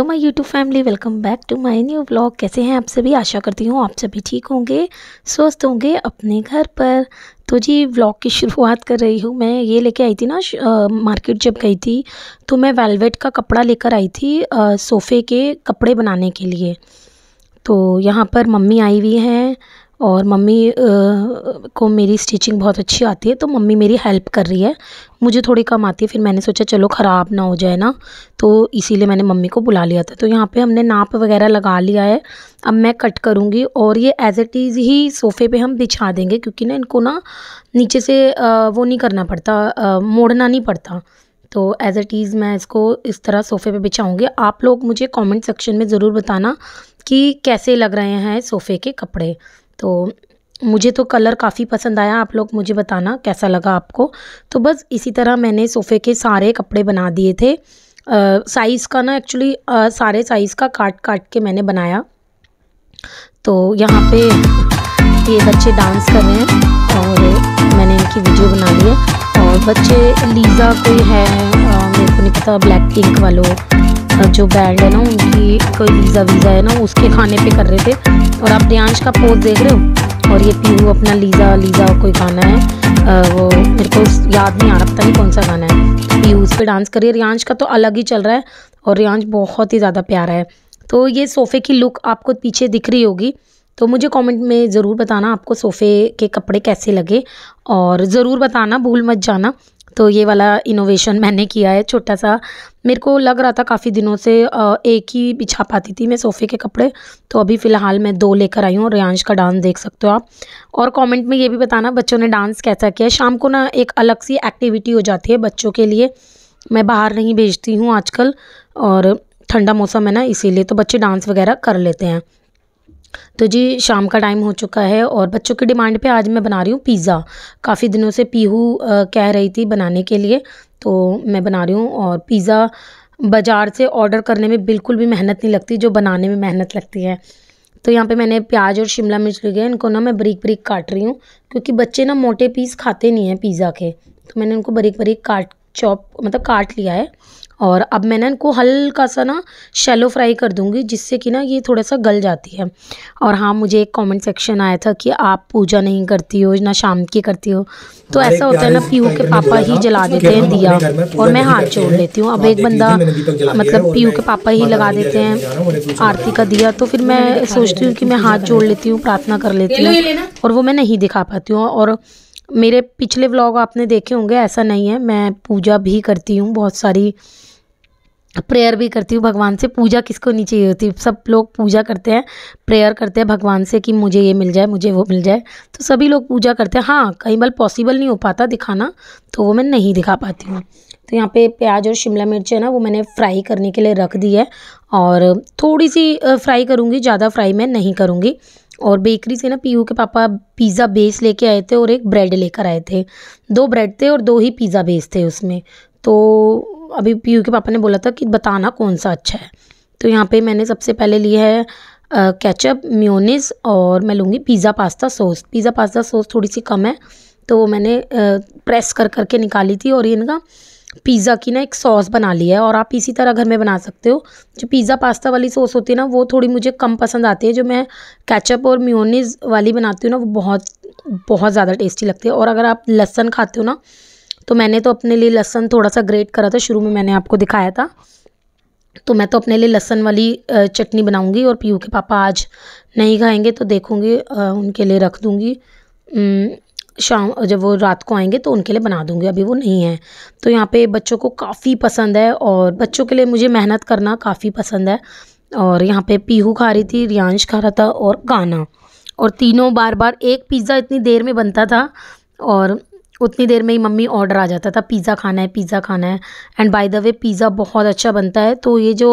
तो my YouTube family welcome back to my new blog कैसे हैं आप सभी आशा करती हूँ आप सभी ठीक होंगे स्वस्थ होंगे अपने घर पर तो जी व्लॉग की शुरुआत कर रही हूँ मैं ये लेके आई थी ना आ, मार्केट जब गई थी तो मैं वेलवेट का कपड़ा लेकर आई थी सोफ़े के कपड़े बनाने के लिए तो यहाँ पर मम्मी आई हुई हैं और मम्मी को मेरी स्टिचिंग बहुत अच्छी आती है तो मम्मी मेरी हेल्प कर रही है मुझे थोड़ी कम आती है फिर मैंने सोचा चलो ख़राब ना हो जाए ना तो इसीलिए मैंने मम्मी को बुला लिया था तो यहाँ पे हमने नाप वगैरह लगा लिया है अब मैं कट करूँगी और ये एज इट इज़ ही सोफ़े पे हम बिछा देंगे क्योंकि ना इनको ना नीचे से वो नहीं करना पड़ता मोड़ना नहीं पड़ता तो एज़ इट इज़ मैं इसको इस तरह सोफ़े पे बिछाऊँगी आप लोग मुझे कमेंट सेक्शन में ज़रूर बताना कि कैसे लग रहे हैं सोफ़े के कपड़े तो मुझे तो कलर काफ़ी पसंद आया आप लोग मुझे बताना कैसा लगा आपको तो बस इसी तरह मैंने सोफ़े के सारे कपड़े बना दिए थे साइज़ का ना एक्चुअली सारे साइज़ का काट काट के मैंने बनाया तो यहाँ पे ये बच्चे डांस कर रहे हैं और मैंने इनकी वीडियो बना ली है और बच्चे लीज़ा कोई है मेरे को नहीं पता ब्लैक पिंक वालों जो बैंड है ना उनकी कोई वीज़ा वीज़ा है ना उसके खाने पे कर रहे थे और आप देयांश का पोज देख रहे हो और ये पीहू अपना लीज़ा लीज़ा कोई गाना है आ, वो मेरे को याद नहीं आ रहा पता नहीं कौन सा गाना है पीहू उस पर डांस करिए रियांश का तो अलग ही चल रहा है और रियांश बहुत ही ज़्यादा प्यारा है तो ये सोफ़े की लुक आपको पीछे दिख रही होगी तो मुझे कमेंट में ज़रूर बताना आपको सोफ़े के कपड़े कैसे लगे और ज़रूर बताना भूल मत जाना तो ये वाला इनोवेशन मैंने किया है छोटा सा मेरे को लग रहा था काफ़ी दिनों से एक ही बिछा पाती थी मैं सोफ़े के कपड़े तो अभी फ़िलहाल मैं दो लेकर आई हूँ और का डांस देख सकते हो आप और कमेंट में ये भी बताना बच्चों ने डांस कैसा किया शाम को ना एक अलग सी एक्टिविटी हो जाती है बच्चों के लिए मैं बाहर नहीं भेजती हूँ आजकल और ठंडा मौसम है ना इसीलिए तो बच्चे डांस वगैरह कर लेते हैं तो जी शाम का टाइम हो चुका है और बच्चों की डिमांड पे आज मैं बना रही हूँ पिज़्ज़ा काफ़ी दिनों से पीहू कह रही थी बनाने के लिए तो मैं बना रही हूँ और पिज़्ज़ा बाज़ार से ऑर्डर करने में बिल्कुल भी मेहनत नहीं लगती जो बनाने में मेहनत लगती है तो यहाँ पे मैंने प्याज और शिमला मिर्च लिए इनको ना मैं बरीक बरीक काट रही हूँ क्योंकि बच्चे ना मोटे पीस खाते नहीं हैं पिज़्ज़ा के तो मैंने उनको बरीक बरीक काट चॉप मतलब काट लिया है और अब मैं ना इनको हल्का सा ना शेलो फ्राई कर दूंगी जिससे कि ना ये थोड़ा सा गल जाती है और हाँ मुझे एक कमेंट सेक्शन आया था कि आप पूजा नहीं करती हो ना शाम की करती हो तो ऐसा होता है ना पीयू मतलब के पापा ही जला देते हैं दिया और मैं हाथ जोड़ लेती हूँ अब एक बंदा मतलब पीयू के पापा ही लगा देते हैं आरती का दिया तो फिर मैं सोचती हूँ कि तो मैं हाथ जोड़ लेती हूँ प्रार्थना कर लेती हूँ और वो मैं नहीं दिखा पाती हूँ और मेरे पिछले व्लॉग आपने देखे होंगे ऐसा नहीं है मैं पूजा भी करती हूँ बहुत सारी प्रेयर भी करती हूँ भगवान से पूजा किसको नहीं चाहिए होती सब लोग पूजा करते हैं प्रेयर करते हैं भगवान से कि मुझे ये मिल जाए मुझे वो मिल जाए तो सभी लोग पूजा करते हैं हाँ कई बार पॉसिबल नहीं हो पाता दिखाना तो वो मैं नहीं दिखा पाती हूँ तो यहाँ पे प्याज और शिमला मिर्च है ना वो मैंने फ्राई करने के लिए रख दी है और थोड़ी सी फ्राई करूँगी ज़्यादा फ्राई मैं नहीं करूँगी और बेकरी से ना पीयू के पापा पिज़्ज़ा बेस लेके आए थे और एक ब्रेड लेकर आए थे दो ब्रेड थे और दो ही पिज़्ज़ा बेस थे उसमें तो अभी पीयू के पापा ने बोला था कि बताना कौन सा अच्छा है तो यहाँ पे मैंने सबसे पहले लिया है कैचअप म्योनिस और मैं लूँगी pizza pasta sauce pizza pasta sauce थोड़ी सी कम है तो वो मैंने आ, प्रेस कर करके निकाली थी और ये इनका पिज़्ज़ा की ना एक सॉस बना ली है और आप इसी तरह घर में बना सकते हो जो पिज़्ज़ा पास्ता वाली सॉस होती है ना वो थोड़ी मुझे कम पसंद आती है जो मैं कैचअप और म्योनिस वाली बनाती हूँ ना वो बहुत बहुत ज़्यादा टेस्टी लगती है और अगर आप लहसन खाते हो ना तो मैंने तो अपने लिए लहसन थोड़ा सा ग्रेट करा था शुरू में मैंने आपको दिखाया था तो मैं तो अपने लिए लहसन वाली चटनी बनाऊंगी और पीयू के पापा आज नहीं खाएंगे तो देखूंगी उनके लिए रख दूंगी शाम जब वो रात को आएंगे तो उनके लिए बना दूंगी अभी वो नहीं है तो यहाँ पे बच्चों को काफ़ी पसंद है और बच्चों के लिए मुझे मेहनत करना काफ़ी पसंद है और यहाँ पे पीहू खा रही थी रियांश खा रहा था और गाना और तीनों बार बार एक पिज़्ज़ा इतनी देर में बनता था और उतनी देर में ही मम्मी ऑर्डर आ जाता था पिज़्ज़ा खाना है पिज़्ज़ा खाना है and by the way pizza बहुत अच्छा बनता है तो ये जो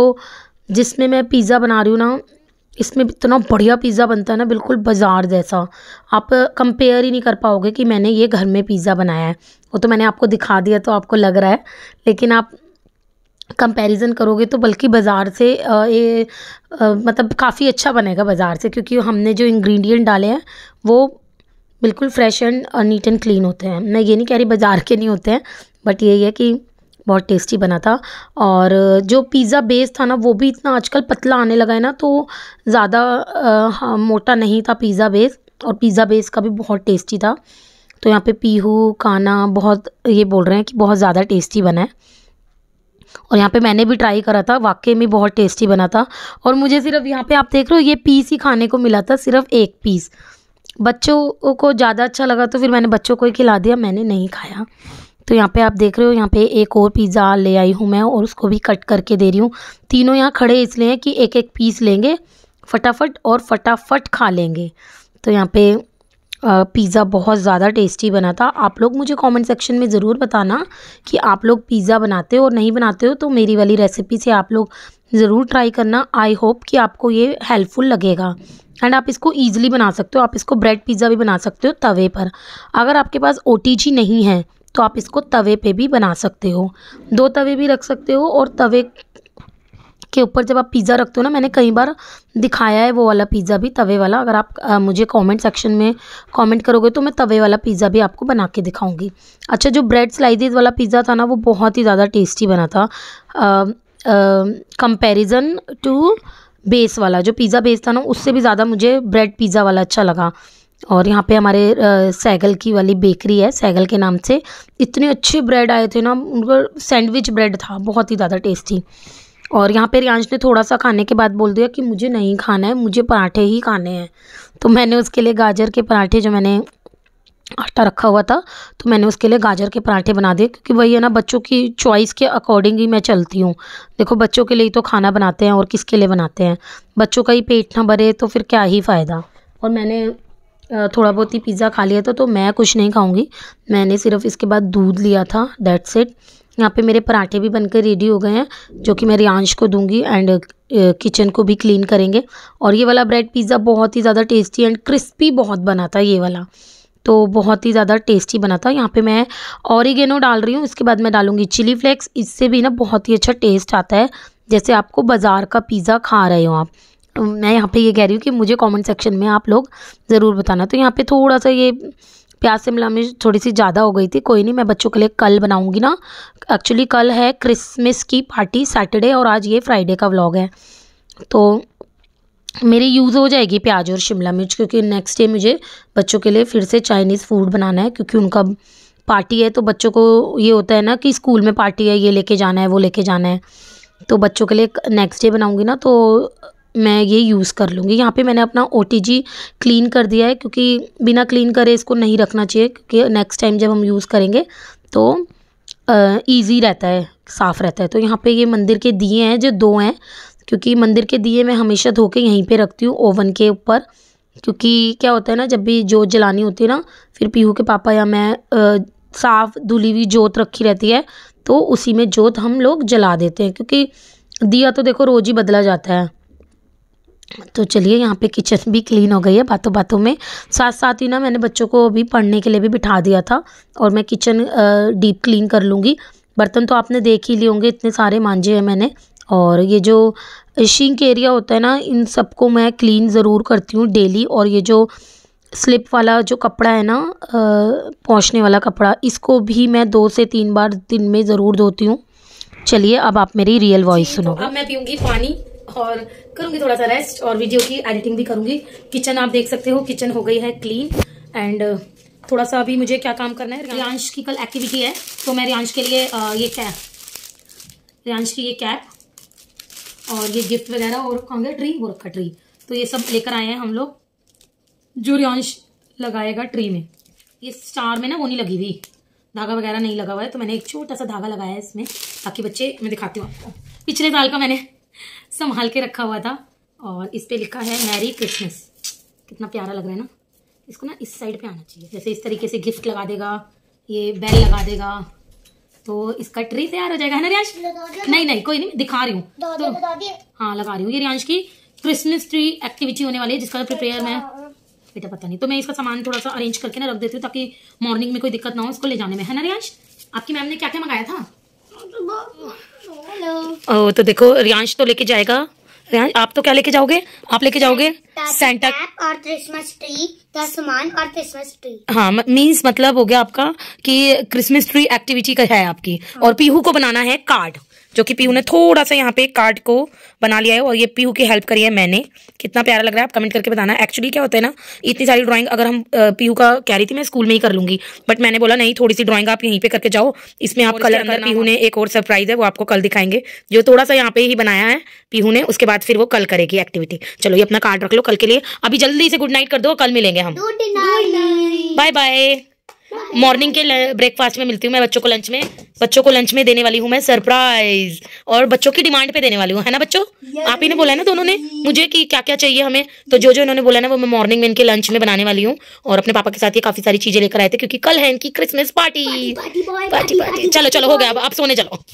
जिसमें मैं पिज़्ज़ा बना रही हूँ ना इसमें इतना बढ़िया पिज़्ज़ा बनता है ना बिल्कुल बाज़ार जैसा आप कंपेयर ही नहीं कर पाओगे कि मैंने ये घर में पिज़्ज़ा बनाया है वो तो मैंने आपको दिखा दिया तो आपको लग रहा है लेकिन आप कंपैरिजन करोगे तो बल्कि बाज़ार से ये मतलब काफ़ी अच्छा बनेगा बाज़ार से क्योंकि हमने जो इंग्रेडिएंट डाले हैं वो बिल्कुल fresh and neat and clean होते हैं मैं ये नहीं कह रही बाज़ार के नहीं होते हैं बट यही है कि बहुत टेस्टी बना था और uh, जो पिज़्ज़ा बेस था ना वो भी इतना आजकल पतला आने लगा है ना तो ज़्यादा uh, हाँ, मोटा नहीं था पिज़्ज़ा बेस और पिज़्ज़ा बेस का भी बहुत टेस्टी था तो यहाँ पे पीहू खाना बहुत ये बोल रहे हैं कि बहुत ज़्यादा टेस्टी बना है और यहाँ पे मैंने भी ट्राई करा था वाकई में बहुत टेस्टी बना था और मुझे सिर्फ यहाँ पे आप देख रहे हो ये पीस ही खाने को मिला था सिर्फ एक पीस बच्चों को ज़्यादा अच्छा लगा तो फिर मैंने बच्चों को ही खिला दिया मैंने नहीं खाया तो यहाँ पे आप देख रहे हो यहाँ पे एक और पिज़्ज़ा ले आई हूँ मैं और उसको भी कट करके दे रही हूँ तीनों यहाँ खड़े इसलिए हैं कि एक एक पीस लेंगे फटाफट और फटाफट खा लेंगे तो यहाँ पे पिज़्ज़ा बहुत ज़्यादा टेस्टी बना था आप लोग मुझे कमेंट सेक्शन में ज़रूर बताना कि आप लोग पिज़्ज़ा बनाते हो और नहीं बनाते हो तो मेरी वाली रेसिपी से आप लोग ज़रूर ट्राई करना आई होप कि आपको ये हेल्पफुल लगेगा एंड आप इसको ईजिली बना सकते हो आप इसको ब्रेड पिज़्ज़ा भी बना सकते हो तवे पर अगर आपके पास ओ नहीं है तो आप इसको तवे पे भी बना सकते हो दो तवे भी रख सकते हो और तवे के ऊपर जब आप पिज़्ज़ा रखते हो ना मैंने कई बार दिखाया है वो वाला पिज़्ज़ा भी तवे वाला अगर आप आ, मुझे कमेंट सेक्शन में कमेंट करोगे तो मैं तवे वाला पिज़्ज़ा भी आपको बना के दिखाऊंगी अच्छा जो ब्रेड स्लाइजेज वाला पिज़्ज़ा था ना वो बहुत ही ज़्यादा टेस्टी बना था कंपेरिज़न टू बेस वाला जो पिज़्ज़ा बेस था ना उससे भी ज़्यादा मुझे ब्रेड पिज़्ज़ा वाला अच्छा लगा और यहाँ पे हमारे सैगल की वाली बेकरी है सैगल के नाम से इतने अच्छे ब्रेड आए थे ना उनका सैंडविच ब्रेड था बहुत ही ज़्यादा टेस्टी और यहाँ पे रियांश ने थोड़ा सा खाने के बाद बोल दिया कि मुझे नहीं खाना है मुझे पराठे ही खाने हैं तो मैंने उसके लिए गाजर के पराठे जो मैंने आटा रखा हुआ था तो मैंने उसके लिए गाजर के पराठे बना दिए क्योंकि वही है ना बच्चों की चॉइस के अकॉर्डिंग ही मैं चलती हूँ देखो बच्चों के लिए ही तो खाना बनाते हैं और किसके लिए बनाते हैं बच्चों का ही पेट ना भरे तो फिर क्या ही फ़ायदा और मैंने थोड़ा बहुत ही पिज़्ज़ा खा लिया था तो मैं कुछ नहीं खाऊंगी मैंने सिर्फ इसके बाद दूध लिया था डेट सेट यहाँ पे मेरे पराठे भी बनकर रेडी हो गए हैं जो कि मैं रियांश को दूंगी एंड किचन को भी क्लीन करेंगे और ये वाला ब्रेड पिज़्ज़ा बहुत ही ज़्यादा टेस्टी एंड क्रिस्पी बहुत बना था ये वाला तो बहुत ही ज़्यादा टेस्टी बना था यहाँ पे मैं ऑरिगेनो डाल रही हूँ इसके बाद मैं डालूँगी चिली फ्लेक्स इससे भी ना बहुत ही अच्छा टेस्ट आता है जैसे आपको बाज़ार का पिज़्ज़ा खा रहे हो आप तो मैं यहाँ पे ये कह रही हूँ कि मुझे कमेंट सेक्शन में आप लोग ज़रूर बताना तो यहाँ पे थोड़ा सा ये प्याज शिमला मिर्च थोड़ी सी ज़्यादा हो गई थी कोई नहीं मैं बच्चों के लिए कल बनाऊँगी ना एक्चुअली कल है क्रिसमस की पार्टी सैटरडे और आज ये फ्राइडे का व्लॉग है तो मेरी यूज़ हो जाएगी प्याज और शिमला मिर्च क्योंकि नेक्स्ट डे मुझे बच्चों के लिए फिर से चाइनीज़ फूड बनाना है क्योंकि उनका पार्टी है तो बच्चों को ये होता है ना कि स्कूल में पार्टी है ये लेके जाना है वो लेके जाना है तो बच्चों के लिए नेक्स्ट डे बनाऊँगी ना तो मैं ये यूज़ कर लूँगी यहाँ पे मैंने अपना ओ क्लीन कर दिया है क्योंकि बिना क्लीन करे इसको नहीं रखना चाहिए क्योंकि नेक्स्ट टाइम जब हम यूज़ करेंगे तो ईज़ी रहता है साफ़ रहता है तो यहाँ पे ये मंदिर के दिए हैं जो दो हैं क्योंकि मंदिर के दिए मैं हमेशा धो के यहीं पे रखती हूँ ओवन के ऊपर क्योंकि क्या होता है ना जब भी जोत जलानी होती है ना फिर पीहू के पापा या मैं आ, साफ धुली हुई जोत रखी रहती है तो उसी में जोत हम लोग जला देते हैं क्योंकि दिया तो देखो रोज़ ही बदला जाता है तो चलिए यहाँ पे किचन भी क्लीन हो गई है बातों बातों में साथ साथ ही ना मैंने बच्चों को अभी पढ़ने के लिए भी बिठा दिया था और मैं किचन डीप क्लीन कर लूँगी बर्तन तो आपने देख ही लिए होंगे इतने सारे मांझे हैं मैंने और ये जो शिंक एरिया होता है ना इन सबको मैं क्लीन ज़रूर करती हूँ डेली और ये जो स्लिप वाला जो कपड़ा है ना पहुँचने वाला कपड़ा इसको भी मैं दो से तीन बार दिन में ज़रूर धोती हूँ चलिए अब आप मेरी रियल वॉइस सुनो अब मैं पीऊँगी पानी और करूँगी थोड़ा सा रेस्ट और वीडियो की एडिटिंग भी करूँगी किचन आप देख सकते हो किचन हो गई है क्लीन एंड थोड़ा सा अभी मुझे क्या काम करना है रियांश की कल एक्टिविटी है तो मैं रियांश के लिए ये कैप रियांश की ये कैप और ये गिफ्ट वगैरह और रखा होंगे ट्री वो रखा ट्री तो ये सब लेकर आए हैं हम लोग जूरियंश लगाएगा ट्री में ये स्टार में ना वो नहीं लगी हुई धागा वगैरह नहीं लगा हुआ है तो मैंने एक छोटा सा धागा लगाया है इसमें ताकि बच्चे मैं दिखाती हूँ आपको पिछले साल का मैंने संभाल के रखा हुआ था और इस पर लिखा है मैरी क्रिसमस कितना प्यारा लग रहा है ना इसको ना इस साइड पे आना चाहिए जैसे इस तरीके से गिफ्ट लगा देगा ये बेल लगा देगा तो इसका ट्री तैयार हो जाएगा है ना रियांश नहीं नहीं कोई नहीं दिखा रही हूँ तो हाँ लगा रही हूँ ये रियांश की क्रिसमस ट्री एक्टिविटी होने वाली है जिसका प्रिपेयर मैं हाँ, हाँ। बेटा पता नहीं तो मैं इसका सामान थोड़ा सा अरेंज करके ना रख देती हूँ ताकि मॉर्निंग में कोई दिक्कत ना हो इसको ले जाने में है ना रियांश आपकी मैम ने क्या क्या मंगाया था हाँ, तो ओ तो देखो रियांश तो लेके जाएगा रेहान आप तो क्या लेके जाओगे आप लेके जाओगे सेंटा और क्रिसमस ट्री का सामान और क्रिसमस ट्री हाँ मीन्स मतलब हो गया आपका कि क्रिसमस ट्री एक्टिविटी का है आपकी और हाँ। पीहू को बनाना है कार्ड जो कि पीहू ने थोड़ा सा यहाँ पे कार्ड को बना लिया है और ये पीहू की हेल्प करी है मैंने कितना प्यारा लग रहा है आप कमेंट करके बताना एक्चुअली क्या होता है ना इतनी सारी ड्राइंग अगर हम पीहू का कह रही थी मैं स्कूल में ही कर लूंगी बट मैंने बोला नहीं थोड़ी सी ड्राइंग आप यहीं पर करके जाओ इसमें आप कलर अंदर पीहू ने एक और सरप्राइज है वो आपको कल दिखाएंगे जो थोड़ा सा यहाँ पे ही बनाया है पीहू ने उसके बाद फिर वो कल करेगी एक्टिविटी चलो ये अपना कार्ड रख लो कल के लिए अभी जल्दी से गुड नाइट कर दो कल मिलेंगे हम बाय बाय मॉर्निंग के ब्रेकफास्ट में मिलती हूँ मैं बच्चों को लंच में बच्चों को लंच में देने वाली हूँ मैं सरप्राइज और बच्चों की डिमांड पे देने वाली हूँ है ना बच्चों आप ही ने बोला है ना दोनों ने मुझे कि क्या क्या चाहिए हमें तो जो जो इन्होंने बोला ना वो मैं मॉर्निंग में इनके लंच में बनाने वाली हूँ और अपने पापा के साथ ये काफी सारी चीजें लेकर आए थे क्योंकि कल है इनकी क्रिसमस पार्टी पार्टी पार्टी चलो चलो हो गया अब आप सोने चलो